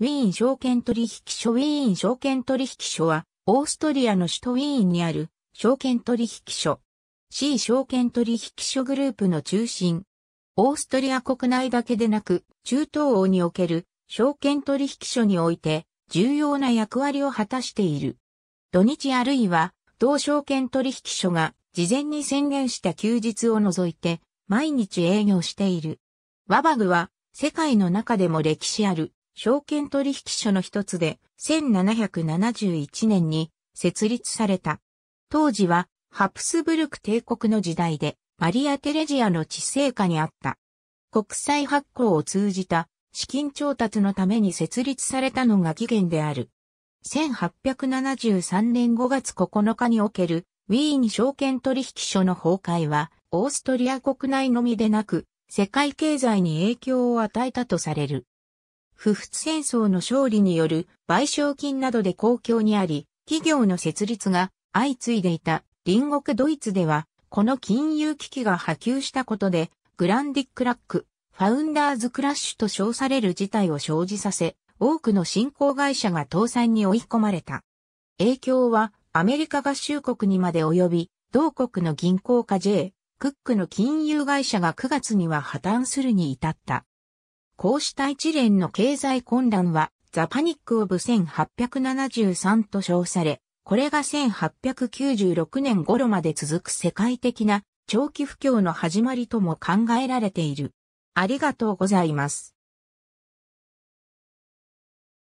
ウィーン証券取引所ウィーン証券取引所は、オーストリアの首都ウィーンにある証券取引所。C 証券取引所グループの中心。オーストリア国内だけでなく、中東欧における証券取引所において重要な役割を果たしている。土日あるいは、同証券取引所が事前に宣言した休日を除いて毎日営業している。ワバグは世界の中でも歴史ある証券取引所の一つで、1771年に設立された。当時は、ハプスブルク帝国の時代で、マリア・テレジアの治世下にあった。国債発行を通じた資金調達のために設立されたのが起源である。1873年5月9日におけるウィーン証券取引所の崩壊は、オーストリア国内のみでなく、世界経済に影響を与えたとされる。不仏戦争の勝利による賠償金などで公共にあり、企業の設立が相次いでいた隣国ドイツでは、この金融危機が波及したことで、グランディックラック、ファウンダーズクラッシュと称される事態を生じさせ、多くの新興会社が倒産に追い込まれた。影響はアメリカ合衆国にまで及び、同国の銀行家 J、クックの金融会社が9月には破綻するに至った。こうした一連の経済混乱は、ザ・パニック・オブ・1873と称され、これが1896年頃まで続く世界的な長期不況の始まりとも考えられている。ありがとうございます。